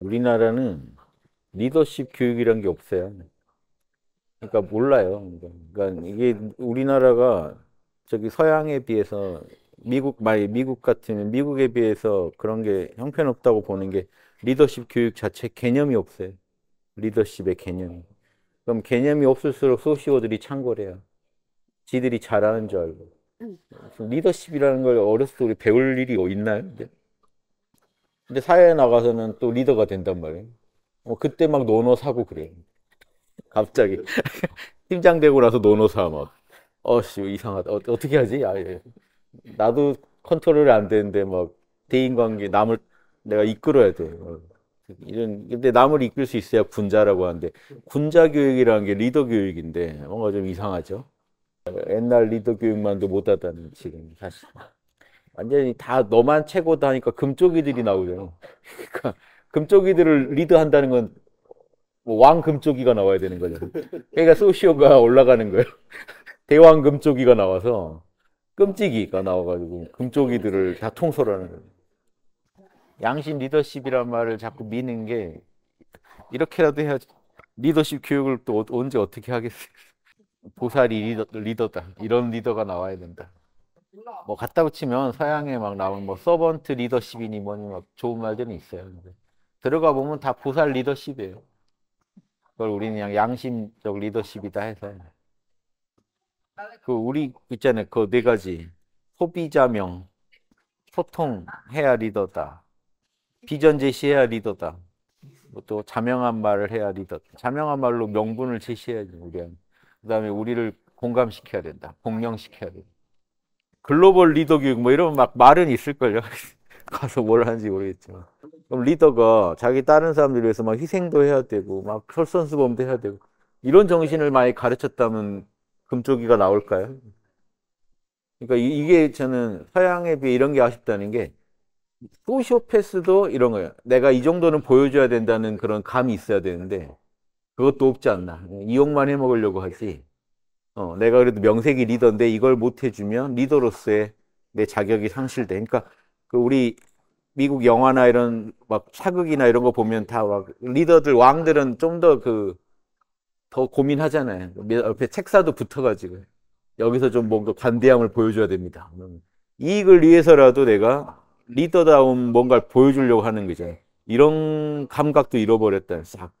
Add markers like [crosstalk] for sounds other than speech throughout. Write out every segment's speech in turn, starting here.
우리나라는 리더십 교육이란 게 없어요. 그러니까 몰라요. 그러니까 이게 우리나라가 저기 서양에 비해서 미국 말 미국 같으면 미국에 비해서 그런 게 형편없다고 보는 게 리더십 교육 자체 개념이 없어요. 리더십의 개념. 그럼 개념이 없을수록 소시오들이 창궐해요. 지들이 잘하는 줄 알고. 음. 리더십이라는 걸 어렸을 때 우리 배울 일이 있나요? 근데 사회에 나가서는 또 리더가 된단 말이에요. 어, 그때 막 노노 사고 그래 [laughs] 갑자기. [laughs] 팀장 되고 나서 노노 사 막. 어씨, 이상하다. 어, 떻게 하지? 아, 예. 나도 컨트롤이 안 되는데 막 대인관계, 남을 내가 이끌어야 돼. 어. 이런 근데 남을 이끌 수 있어야 군자라고 하는데 군자 교육이라는 게 리더 교육인데 뭔가 좀 이상하죠. 옛날 리더 교육만도 못하다는 지금 사실. 완전히 다 너만 최고다 하니까 금쪽이들이 아, 나오잖아. 그러니까 금쪽이들을 리드한다는 건 뭐 왕금쪽이가 나와야 되는 거죠. 그러니까 소시오가 올라가는 거예요. [laughs] 대왕 금쪽이가 나와서 끔찍이가 나와가지고 금쪽이들을 다 통솔하는 거예요. 양심 리더십이란 말을 자꾸 미는 게 이렇게라도 해야 리더십 교육을 또 언제 어떻게 하겠어요. 보살이 리더, 리더다. 이런 리더가 나와야 된다. 뭐갔다붙이면 뭐 서양에 막 나온 뭐 서번트 리더십이니 뭐니 막 좋은 말들은 있어요. 근데 들어가 보면 다 보살 리더십이에요. 그걸 우리는 그냥 양심적 리더십이다 해서 그 우리 있잖아요. 그 네 가지 소비자명 소통해야 리더다. 비전 제시해야 리더다. 뭐 또 자명한 말을 해야 리더. 자명한 말로 명분을 제시해야지 우리한 그다음에 우리를 공감시켜야 된다. 공명시켜야 된다. 글로벌 리더 교육 뭐 이러면 막 말은 있을걸요. [laughs] 가서 뭘 하는지 모르겠지만. 그럼 리더가 자기 다른 사람들 위해서 막 희생도 해야 되고 막 설선수범도 해야 되고 이런 정신을 많이 가르쳤다면 금쪽이가 나올까요? 그러니까 이게 저는 서양에 비해 이런 게 아쉽다는 게 소시오패스도 이런 거예요. 내가 이 정도는 보여줘야 된다는 그런 감이 있어야 되는데 그것도 없지 않나. 이용만 해먹으려고 하지. 어, 내가 그래도 명색이 리더인데 이걸 못 해주면 리더로서의 내 자격이 상실돼. 그러니까 그 우리 미국 영화나 이런 막 사극이나 이런 거 보면 다 막 리더들 왕들은 좀 더 그더 그, 고민하잖아요. 그 옆에 책사도 붙어가지고 여기서 좀 뭔가 관대함을 보여줘야 됩니다. 이익을 위해서라도 내가 리더다운 뭔가를 보여주려고 하는 거죠. 이런 감각도 잃어버렸다. 싹.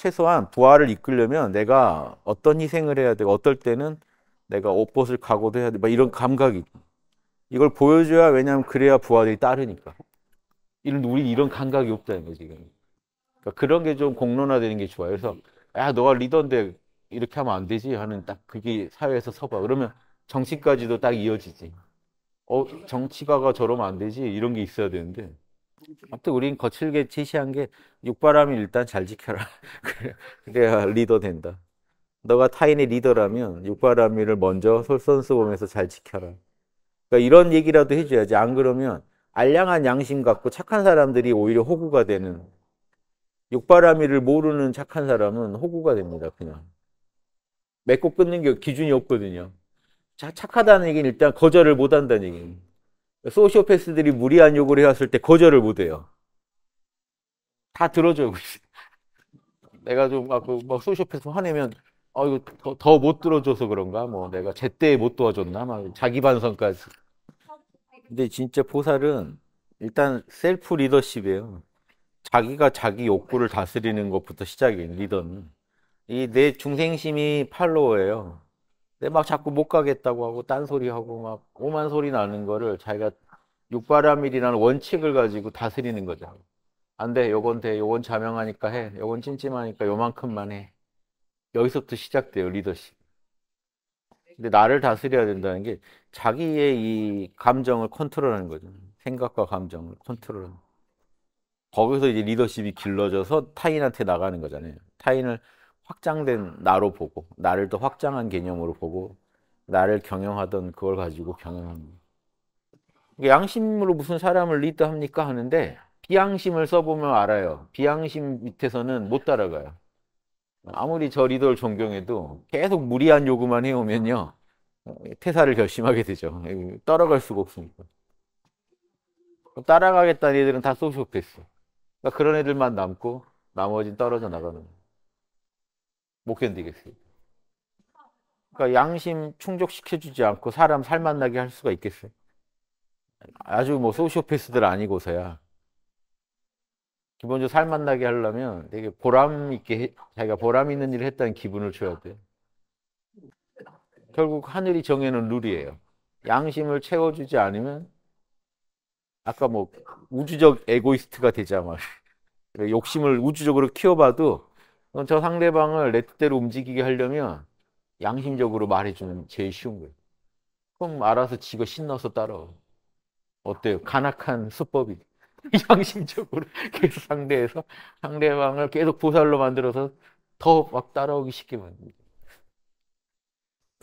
최소한 부활을 이끌려면 내가 어떤 희생을 해야 되고 어떨 때는 내가 옷벗을 각오도 해야 돼. 막 이런 감각이 이걸 보여줘야 왜냐하면 그래야 부활이 따르니까. 이런 우리 이런 감각이 없다는 거 지금. 그러니까 그런 게 좀 공론화되는 게 좋아요. 그래서 야 너가 리더인데 이렇게 하면 안 되지 하는 딱 그게 사회에서 서봐. 그러면 정치까지도 딱 이어지지. 어 정치가가 저러면 안 되지 이런 게 있어야 되는데. 아무튼 우린 거칠게 제시한 게 육바람이 일단 잘 지켜라. [laughs] 그래야 리더 된다. 너가 타인의 리더라면 육바람이를 먼저 솔선수범해서 잘 지켜라. 그러니까 이런 얘기라도 해줘야지. 안 그러면 알량한 양심 갖고 착한 사람들이 오히려 호구가 되는 육바람이를 모르는 착한 사람은 호구가 됩니다. 그냥 맺고 끊는 게 기준이 없거든요. 자, 착하다는 얘기는 일단 거절을 못한다는 얘기입니다. 소시오패스들이 무리한 요구를 해왔을 때 거절을 못해요. 다 들어줘요. 내가 좀막 아, 그, 소시오패스 화내면 아 이거 더못 들어줘서 그런가 뭐 내가 제때 못 도와줬나 막 자기 반성까지. 근데 진짜 보살은 일단 셀프 리더십이에요. 자기가 자기 욕구를 다스리는 것부터 시작이에요. 리더는 이 내 중생심이 팔로워예요. 근데 네, 막 자꾸 못 가겠다고 하고 딴소리하고 막 오만 소리 나는 거를 자기가 육바라밀이라는 원칙을 가지고 다스리는 거죠. 안 돼, 요건 돼, 요건 자명하니까 해, 요건 찜찜하니까 요만큼만 해. 여기서부터 시작돼요, 리더십. 근데 나를 다스려야 된다는 게 자기의 이 감정을 컨트롤하는 거죠. 생각과 감정을 컨트롤하는 거기서 이제 리더십이 길러져서 타인한테 나가는 거잖아요. 타인을 확장된 나로 보고 나를 또 확장한 개념으로 보고 나를 경영하던 그걸 가지고 경영합니다. 양심으로 무슨 사람을 리드합니까 하는데 비양심을 써보면 알아요. 비양심 밑에서는 못 따라가요. 아무리 저 리더를 존경해도 계속 무리한 요구만 해오면요. 퇴사를 결심하게 되죠. 따라갈 수가 없으니까. 따라가겠다는 애들은 다 소시오패스. 그러니까 그런 애들만 남고 나머지는 떨어져 나가는 거예요. 못 견디겠어요. 그러니까 양심 충족시켜주지 않고 사람 살맛나게 할 수가 있겠어요? 아주 뭐 소시오패스들 아니고서야. 기본적으로 살맛나게 하려면 되게 보람 있게, 자기가 보람 있는 일을 했다는 기분을 줘야 돼. 결국 하늘이 정해놓은 룰이에요. 양심을 채워주지 않으면 아까 뭐 우주적 에고이스트가 되자 말. 그러니까 욕심을 우주적으로 키워봐도 어, 저 상대방을 내 뜻대로 움직이게 하려면 양심적으로 말해주는 제일 쉬운 거예요. 그럼 알아서 지가 신나서 따라. 어때요? 간악한 수법이. [laughs] 양심적으로 계속 상대해서 상대방을 계속 보살로 만들어서 더 막 따라오기 쉽게 만듭니다.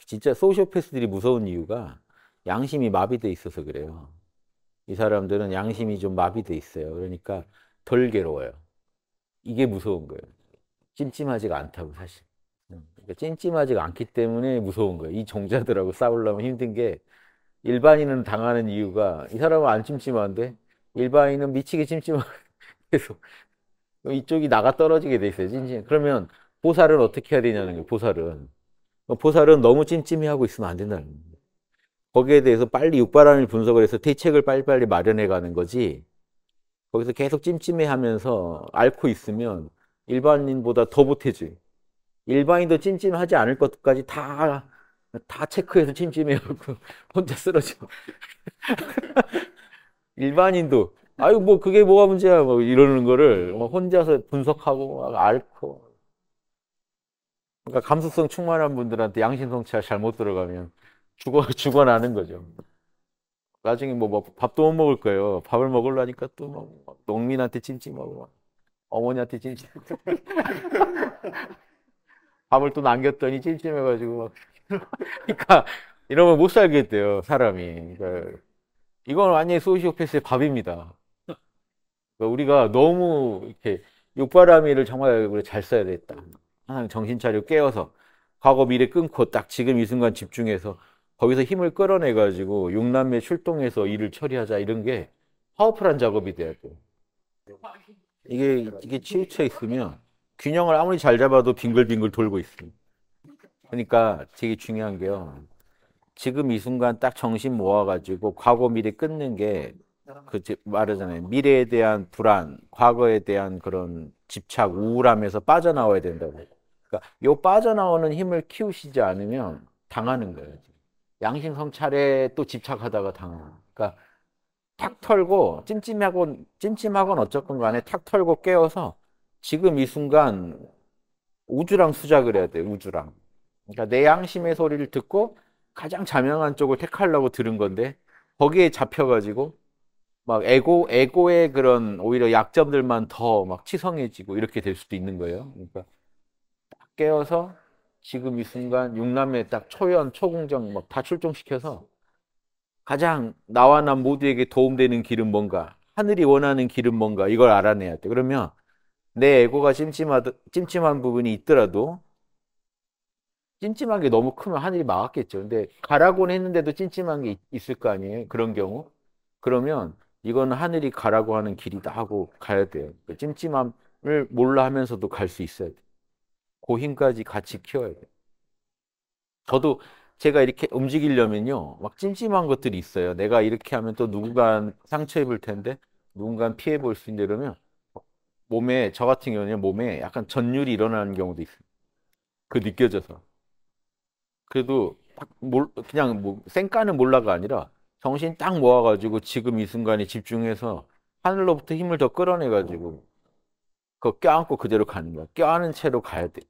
진짜 소시오패스들이 무서운 이유가 양심이 마비돼 있어서 그래요. 이 사람들은 양심이 좀 마비돼 있어요. 그러니까 덜 괴로워요. 이게 무서운 거예요. 찜찜하지가 않다고 사실. 그러니까 찜찜하지가 않기 때문에 무서운 거예요. 이 종자들하고 싸우려면 힘든 게 일반인은 당하는 이유가 이 사람은 안 찜찜한데 일반인은 미치게 찜찜하 계 [laughs] 이쪽이 나가 떨어지게 돼 있어요. 찜찜. 그러면 보살은 어떻게 해야 되냐는 거예요. 보살은 보살은 너무 찜찜해 하고 있으면 안 된다는 거예요. 거기에 대해서 빨리 육바람을 분석을 해서 대책을 빨리빨리 마련해 가는 거지. 거기서 계속 찜찜해 하면서 앓고 있으면 일반인보다 더 못해지. 일반인도 찜찜하지 않을 것까지 다, 다 체크해서 찜찜해갖고 [laughs] 혼자 쓰러져. [laughs] 일반인도, 아유, 뭐, 그게 뭐가 문제야, 뭐, 이러는 거를 뭐 혼자서 분석하고, 막 앓고. 그러니까 감수성 충만한 분들한테 양심성취가 잘못 들어가면 죽어, [laughs] 죽어나는 거죠. 나중에 뭐, 뭐 밥도 못 먹을 거예요. 밥을 먹으려니까 또막 뭐, 뭐 농민한테 찜찜하고 막. 어머니한테 찜찜. 밥을 [laughs] 또 남겼더니 찜찜해가지고 막. 그러니까 이러면 못 살겠대요 사람이. 그러니까 이건 완전히 소시오패스의 밥입니다. 그러니까 우리가 너무 이렇게 육바람이를 정말 우리 잘 써야 됐다. 항상 정신 차려깨워서 과거 미래 끊고 딱 지금 이 순간 집중해서 거기서 힘을 끌어내가지고 용남매 출동해서 일을 처리하자 이런 게 파워풀한 작업이 돼야 돼. 이게 이게 치우쳐 있으면 균형을 아무리 잘 잡아도 빙글빙글 돌고 있어요. 그러니까 되게 중요한 게요. 지금 이 순간 딱 정신 모아가지고 과거 미래 끊는 게 그 말하잖아요. 미래에 대한 불안, 과거에 대한 그런 집착, 우울함에서 빠져나와야 된다고. 그러니까 요 빠져나오는 힘을 키우시지 않으면 당하는 거예요. 양심 성찰에 또 집착하다가 당하는. 그러니까 탁 털고 찜찜하고 찜찜하건 어쨌건 간에 탁 털고 깨어서 지금 이 순간 우주랑 수작을 해야 돼 우주랑 그러니까 내 양심의 소리를 듣고 가장 자명한 쪽을 택하려고 들은 건데 거기에 잡혀가지고 막 에고 에고의 그런 오히려 약점들만 더 막 치성해지고 이렇게 될 수도 있는 거예요 그러니까 딱깨어서 지금 이 순간 육남에 딱 초연 초공정 막 다 출동시켜서 가장 나와 나 모두에게 도움되는 길은 뭔가? 하늘이 원하는 길은 뭔가? 이걸 알아내야 돼. 그러면 내 에고가 찜찜하 찜찜한 부분이 있더라도 찜찜한 게 너무 크면 하늘이 막았겠죠. 근데 가라고는 했는데도 찜찜한 게 있을 거 아니에요. 그런 경우. 그러면 이건 하늘이 가라고 하는 길이다 하고 가야 돼요. 그 찜찜함을 몰라 하면서도 갈 수 있어야 돼. 고힘까지 그 같이 키워야 돼. 저도 제가 이렇게 움직이려면요. 막 찜찜한 것들이 있어요. 내가 이렇게 하면 또 누군가 상처 입을 텐데, 누군가 피해 볼 수 있는데 이러면 몸에, 저 같은 경우는 몸에 약간 전율이 일어나는 경우도 있어요. 그 느껴져서. 그래도 딱 몰, 그냥 뭐 쌩까는 몰라가 아니라 정신 딱 모아가지고 지금 이 순간에 집중해서 하늘로부터 힘을 더 끌어내가지고 그거 껴안고 그대로 가는 거야. 껴안은 채로 가야 돼.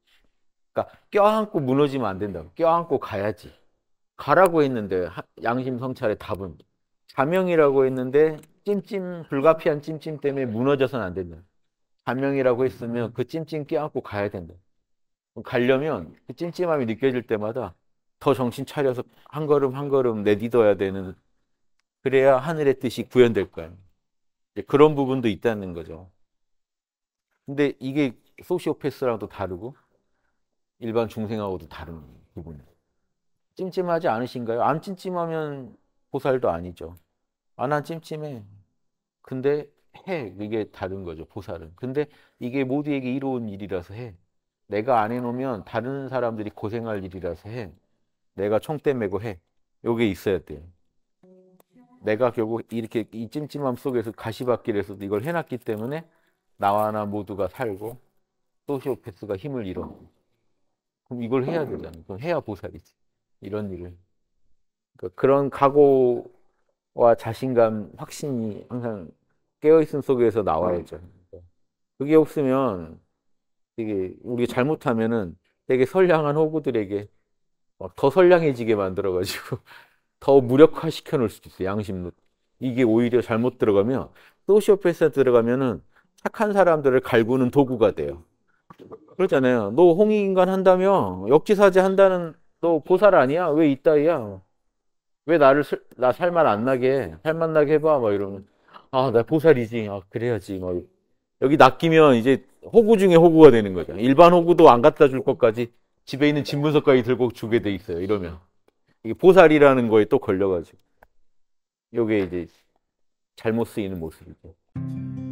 그러니까 껴안고 무너지면 안 된다고. 껴안고 가야지. 가라고 했는데 양심 성찰의 답은 자명이라고 했는데 찜찜 불가피한 찜찜 때문에 무너져서는 안 된다. 자명이라고 했으면 그 찜찜 껴안고 가야 된다. 가려면 그 찜찜함이 느껴질 때마다 더 정신 차려서 한 걸음 한 걸음 내딛어야 되는 그래야 하늘의 뜻이 구현될 거예요. 그런 부분도 있다는 거죠. 근데 이게 소시오패스랑도 다르고 일반 중생하고도 다른 부분. 찜찜하지 않으신가요? 안 찜찜하면 보살도 아니죠. 아, 난 찜찜해. 근데 해. 이게 다른 거죠, 보살은. 근데 이게 모두에게 이로운 일이라서 해. 내가 안 해놓으면 다른 사람들이 고생할 일이라서 해. 내가 총대 메고 해. 요게 있어야 돼 내가 결국 이렇게 이 찜찜함 속에서 가시밭길에서도 이걸 해놨기 때문에 나와나 모두가 살고 소시오패스가 힘을 잃어. 그럼 이걸 해야 되잖아. 그건 해야 보살이지. 이런 일을. 그러니까 그런 각오와 자신감, 확신이 항상 깨어있음 속에서 나와야죠. 음. 그게 없으면 되게 우리가 잘못하면은 되게 선량한 호구들에게 막더 선량해지게 만들어가지고 [laughs] 더 무력화 시켜놓을 수도 있어요. 양심로. 이게 오히려 잘못 들어가면 소시오패스 에 들어가면은 착한 사람들을 갈구는 도구가 돼요. 그렇잖아요. 너 홍익인간 한다며? 역지사지 한다는 너 보살 아니야? 왜 이따위야? 왜 나를 슬, 나 살만 안 나게 살만 나게 해봐? 막 이러면 아나 보살이지. 아 그래야지. 막 여기 낚이면 이제 호구 중에 호구가 되는 거죠. 일반 호구도 안 갖다 줄 것까지 집에 있는 진분석까지 들고 주게 돼 있어요. 이러면 이게 보살이라는 거에 또 걸려가지고 이게 이제 잘못 쓰이는 모습이죠.